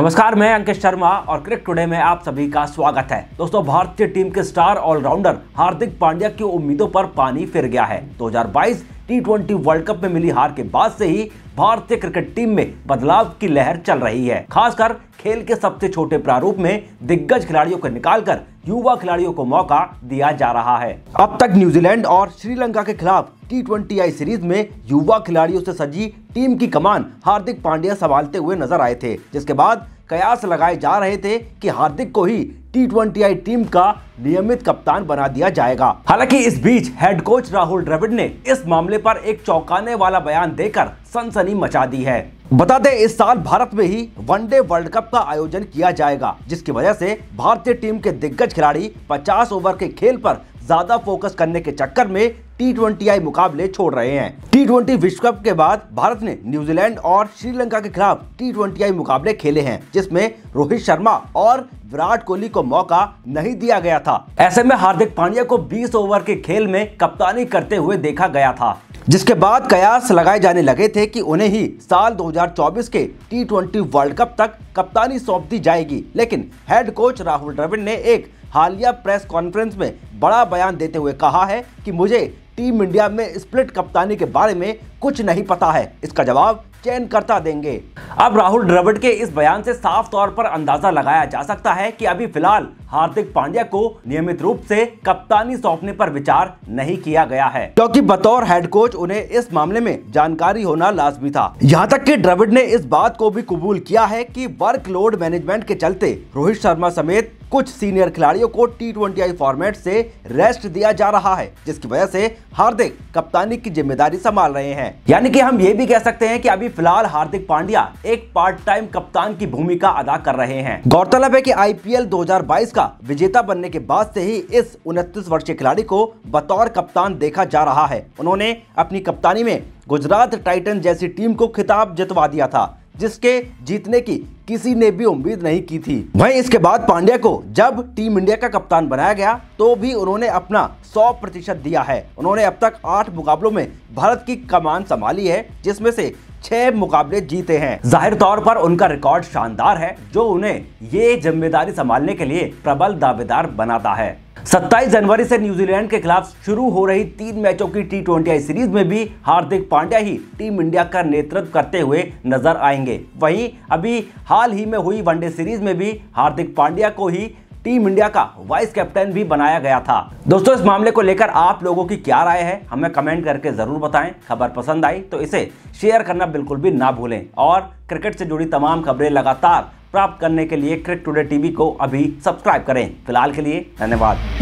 नमस्कार मैं अंकित शर्मा और क्रिकेट टुडे में आप सभी का स्वागत है दोस्तों भारतीय टीम के स्टार ऑलराउंडर हार्दिक पांड्या की उम्मीदों पर पानी फिर गया है 2022 टी ट्वेंटी वर्ल्ड कप में मिली हार के बाद से ही भारतीय क्रिकेट टीम में बदलाव की लहर चल रही है खासकर खेल के सबसे छोटे प्रारूप में दिग्गज खिलाड़ियों को निकालकर युवा खिलाड़ियों को मौका दिया जा रहा है अब तक न्यूजीलैंड और श्रीलंका के खिलाफ टी ट्वेंटी आई सीरीज में युवा खिलाड़ियों से सजी टीम की कमान हार्दिक पांड्या संभालते हुए नजर आए थे जिसके बाद कयास लगाए जा रहे थे कि हार्दिक को ही टी ट्वेंटी टीम का नियमित कप्तान बना दिया जाएगा हालांकि इस बीच हेड कोच राहुल द्रविड़ ने इस मामले पर एक चौंकाने वाला बयान देकर सनसनी मचा दी है बता दें इस साल भारत में ही वनडे वर्ल्ड कप का आयोजन किया जाएगा जिसकी वजह से भारतीय टीम के दिग्गज खिलाड़ी 50 ओवर के खेल पर ज्यादा फोकस करने के चक्कर में टी मुकाबले छोड़ रहे हैं टी विश्व कप के बाद भारत ने न्यूजीलैंड और श्रीलंका के खिलाफ टी मुकाबले खेले हैं जिसमें रोहित शर्मा और विराट कोहली को मौका नहीं दिया गया था ऐसे में हार्दिक पांड्या को 20 ओवर के खेल में कप्तानी करते हुए देखा गया था जिसके बाद कयास लगाए जाने लगे थे कि उन्हें ही साल 2024 के टी वर्ल्ड कप तक कप्तानी सौंप दी जाएगी लेकिन हेड कोच राहुल द्रविड़ ने एक हालिया प्रेस कॉन्फ्रेंस में बड़ा बयान देते हुए कहा है कि मुझे टीम इंडिया में स्प्लिट कप्तानी के बारे में कुछ नहीं पता है इसका जवाब चयन करता देंगे अब राहुल द्रविड़ के इस बयान से साफ तौर पर अंदाजा लगाया जा सकता है कि अभी फिलहाल हार्दिक पांड्या को नियमित रूप से कप्तानी सौंपने पर विचार नहीं किया गया है क्योंकि बतौर हेड कोच उन्हें इस मामले में जानकारी होना लाजमी था यहाँ तक कि ड्रविड ने इस बात को भी कबूल किया है कि लोड मैनेजमेंट के चलते रोहित शर्मा समेत कुछ सीनियर खिलाड़ियों को टी ट्वेंटी फॉर्मेट से रेस्ट दिया जा रहा है जिसकी वजह से हार्दिक कप्तानी की जिम्मेदारी संभाल रहे हैं यानी कि हम ये भी कह सकते हैं कि अभी फिलहाल हार्दिक पांड्या एक पार्ट टाइम कप्तान की भूमिका अदा कर रहे हैं गौरतलब है कि आईपीएल 2022 का का विजेता बनने के बाद से ही इस उनतीस वर्षीय खिलाड़ी को बतौर कप्तान देखा जा रहा है उन्होंने अपनी कप्तानी में गुजरात टाइटन जैसी टीम को खिताब जितवा दिया था जिसके जीतने की किसी ने भी उम्मीद नहीं की थी वहीं इसके बाद पांड्या को जब टीम इंडिया का कप्तान बनाया गया तो भी उन्होंने अपना 100 प्रतिशत दिया है उन्होंने अब तक आठ मुकाबलों में भारत की कमान संभाली है जिसमें से छह मुकाबले जीते हैं जाहिर तौर पर उनका रिकॉर्ड शानदार है जो उन्हें ये जिम्मेदारी संभालने के लिए प्रबल दावेदार बनाता है 27 जनवरी से न्यूजीलैंड के खिलाफ शुरू हो रही तीन मैचों की टी ट्वेंटी सीरीज में भी हार्दिक पांड्या ही टीम इंडिया का नेतृत्व करते हुए नजर आएंगे वहीं अभी हाल ही में हुई वनडे सीरीज में भी हार्दिक पांड्या को ही टीम इंडिया का वाइस कैप्टन भी बनाया गया था दोस्तों इस मामले को लेकर आप लोगों की क्या राय है हमें कमेंट करके जरूर बताएं खबर पसंद आई तो इसे शेयर करना बिल्कुल भी ना भूलें और क्रिकेट से जुड़ी तमाम खबरें लगातार प्राप्त करने के लिए क्रिक टूडे टीवी को अभी सब्सक्राइब करें फिलहाल के लिए धन्यवाद